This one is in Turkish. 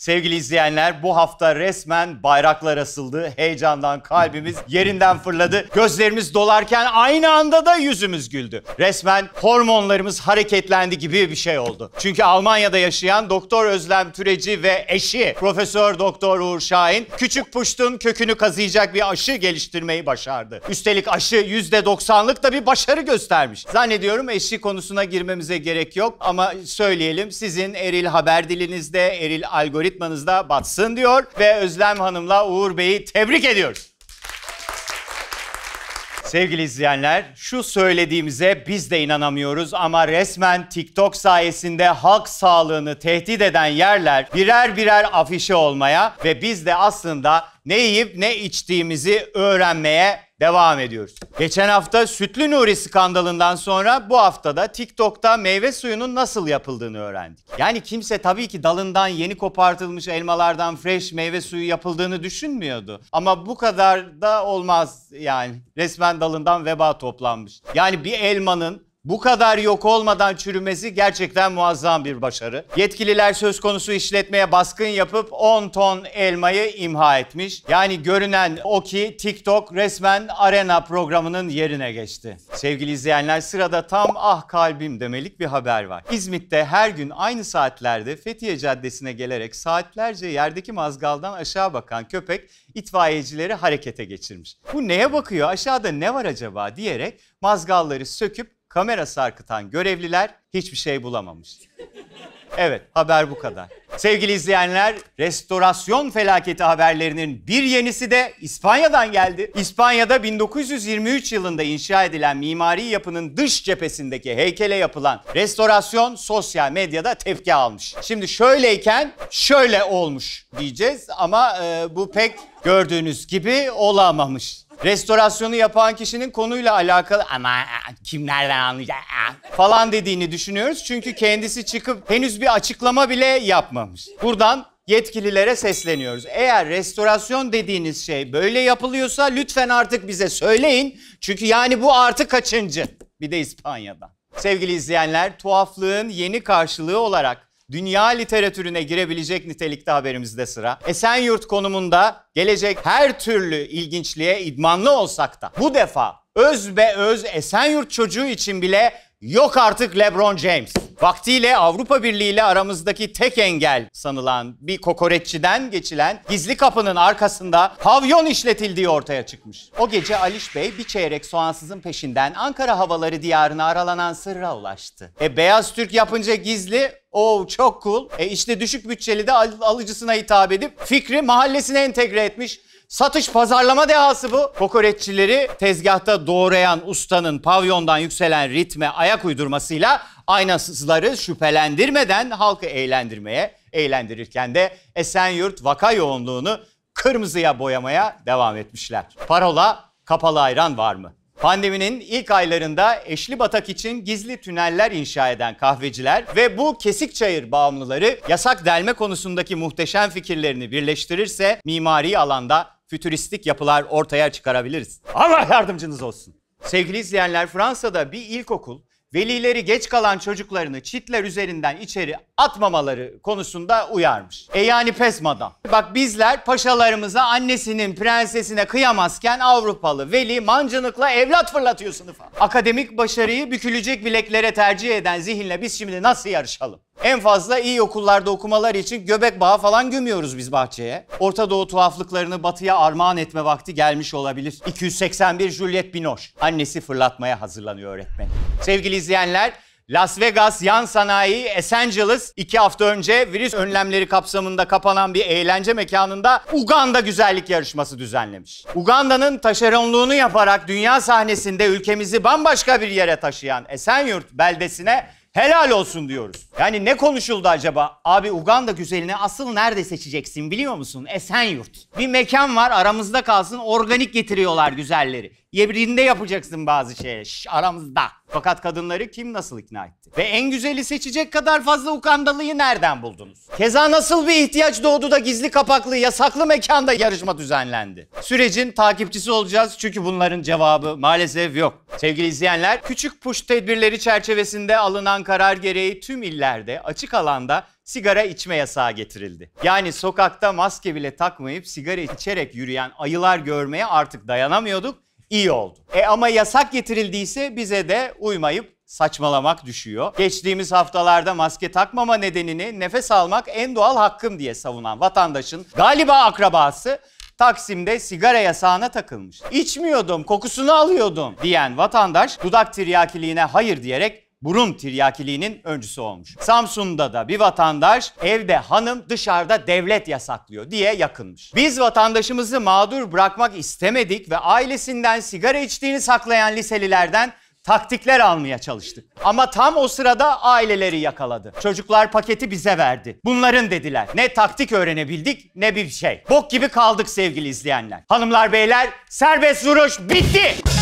Sevgili izleyenler bu hafta resmen bayraklar asıldı. Heyecandan kalbimiz yerinden fırladı. Gözlerimiz dolarken aynı anda da yüzümüz güldü. Resmen hormonlarımız hareketlendi gibi bir şey oldu. Çünkü Almanya'da yaşayan Doktor Özlem Türeci ve eşi Profesör Doktor Uğur Şahin küçük puştun kökünü kazıyacak bir aşı geliştirmeyi başardı. Üstelik aşı %90'lık da bir başarı göstermiş. Zannediyorum eşi konusuna girmemize gerek yok ama söyleyelim sizin eril haber dilinizde, eril algoritma algoritmanızda batsın diyor ve Özlem Hanım'la Uğur Bey'i tebrik ediyoruz. Sevgili izleyenler, şu söylediğimize biz de inanamıyoruz ama resmen TikTok sayesinde halk sağlığını tehdit eden yerler birer birer afişe olmaya ve biz de aslında ne yiyip ne içtiğimizi öğrenmeye devam ediyoruz. Geçen hafta Sütlü Nuri skandalından sonra bu haftada TikTok'ta meyve suyunun nasıl yapıldığını öğrendik. Yani kimse tabii ki dalından yeni kopartılmış elmalardan fresh meyve suyu yapıldığını düşünmüyordu. Ama bu kadar da olmaz yani. Resmen dalından veba toplanmış. Yani bir elmanın bu kadar yok olmadan çürümesi gerçekten muazzam bir başarı. Yetkililer söz konusu işletmeye baskın yapıp 10 ton elmayı imha etmiş. Yani görünen o ki TikTok resmen arena programının yerine geçti. Sevgili izleyenler sırada tam ah kalbim demelik bir haber var. İzmit'te her gün aynı saatlerde Fethiye Caddesi'ne gelerek saatlerce yerdeki mazgaldan aşağı bakan köpek itfaiyecileri harekete geçirmiş. Bu neye bakıyor aşağıda ne var acaba diyerek mazgalları söküp kamera sarkıtan görevliler hiçbir şey bulamamış. Evet haber bu kadar. Sevgili izleyenler, restorasyon felaketi haberlerinin bir yenisi de İspanya'dan geldi. İspanya'da 1923 yılında inşa edilen mimari yapının dış cephesindeki heykele yapılan restorasyon sosyal medyada tepki almış. Şimdi şöyleyken şöyle olmuş diyeceğiz ama e, bu pek gördüğünüz gibi olamamış. Restorasyonu yapan kişinin konuyla alakalı ama kimlerden anlayacak falan dediğini düşünüyoruz. Çünkü kendisi çıkıp henüz bir açıklama bile yapmamış. Buradan yetkililere sesleniyoruz. Eğer restorasyon dediğiniz şey böyle yapılıyorsa lütfen artık bize söyleyin. Çünkü yani bu artı kaçıncı? Bir de İspanya'da. Sevgili izleyenler, tuhaflığın yeni karşılığı olarak dünya literatürüne girebilecek nitelikte haberimizde sıra. Esenyurt konumunda gelecek her türlü ilginçliğe idmanlı olsak da bu defa öz be öz Esenyurt çocuğu için bile Yok artık LeBron James. Vaktiyle Avrupa Birliği ile aramızdaki tek engel sanılan bir kokoreççiden geçilen gizli kapının arkasında pavyon işletildiği ortaya çıkmış. O gece Aliş Bey bir çeyrek soğansızın peşinden Ankara havaları diyarına aralanan sırra ulaştı. E Beyaz Türk yapınca gizli Oo çok cool. E işte düşük bütçeli de al- alıcısına hitap edip fikri mahallesine entegre etmiş. Satış pazarlama dehası bu. Kokoreççileri tezgahta doğrayan ustanın pavyondan yükselen ritme ayak uydurmasıyla aynasızları şüphelendirmeden halkı eğlendirmeye, eğlendirirken de Esenyurt vaka yoğunluğunu kırmızıya boyamaya devam etmişler. Parola kapalı ayran var mı? Pandeminin ilk aylarında eşli batak için gizli tüneller inşa eden kahveciler ve bu kesik çayır bağımlıları yasak delme konusundaki muhteşem fikirlerini birleştirirse mimari alanda fütüristik yapılar ortaya çıkarabiliriz. Allah yardımcınız olsun. Sevgili izleyenler Fransa'da bir ilkokul velileri geç kalan çocuklarını çitler üzerinden içeri atmamaları konusunda uyarmış. E yani pes madam. Bak bizler paşalarımıza annesinin prensesine kıyamazken Avrupalı veli mancınıkla evlat fırlatıyor sınıfa. Akademik başarıyı bükülecek bileklere tercih eden zihinle biz şimdi nasıl yarışalım? En fazla iyi okullarda okumalar için göbek bağı falan gömüyoruz biz bahçeye. Orta Doğu tuhaflıklarını batıya armağan etme vakti gelmiş olabilir. 281 Juliet Binoche. Annesi fırlatmaya hazırlanıyor öğretmen. Sevgili izleyenler, Las Vegas yan sanayi Esenciles iki hafta önce virüs önlemleri kapsamında kapanan bir eğlence mekanında Uganda güzellik yarışması düzenlemiş. Uganda'nın taşeronluğunu yaparak dünya sahnesinde ülkemizi bambaşka bir yere taşıyan Esenyurt beldesine Helal olsun diyoruz. Yani ne konuşuldu acaba? Abi Uganda güzelini asıl nerede seçeceksin biliyor musun? Esenyurt. Bir mekan var aramızda kalsın organik getiriyorlar güzelleri. Yebrinde yapacaksın bazı şeyleri. Şş, aramızda. Fakat kadınları kim nasıl ikna etti? Ve en güzeli seçecek kadar fazla Ugandalıyı nereden buldunuz? Keza nasıl bir ihtiyaç doğdu da gizli kapaklı yasaklı mekanda yarışma düzenlendi? Sürecin takipçisi olacağız çünkü bunların cevabı maalesef yok. Sevgili izleyenler, küçük puş tedbirleri çerçevesinde alınan karar gereği tüm illerde açık alanda sigara içme yasağı getirildi. Yani sokakta maske bile takmayıp sigara içerek yürüyen ayılar görmeye artık dayanamıyorduk. İyi oldu. E ama yasak getirildiyse bize de uymayıp saçmalamak düşüyor. Geçtiğimiz haftalarda maske takmama nedenini nefes almak en doğal hakkım diye savunan vatandaşın galiba akrabası Taksim'de sigara yasağına takılmış. İçmiyordum, kokusunu alıyordum diyen vatandaş dudak tiryakiliğine hayır diyerek burun tiryakiliğinin öncüsü olmuş. Samsun'da da bir vatandaş evde hanım dışarıda devlet yasaklıyor diye yakınmış. Biz vatandaşımızı mağdur bırakmak istemedik ve ailesinden sigara içtiğini saklayan liselilerden taktikler almaya çalıştık. Ama tam o sırada aileleri yakaladı. Çocuklar paketi bize verdi. Bunların dediler. Ne taktik öğrenebildik ne bir şey. Bok gibi kaldık sevgili izleyenler. Hanımlar beyler serbest vuruş bitti.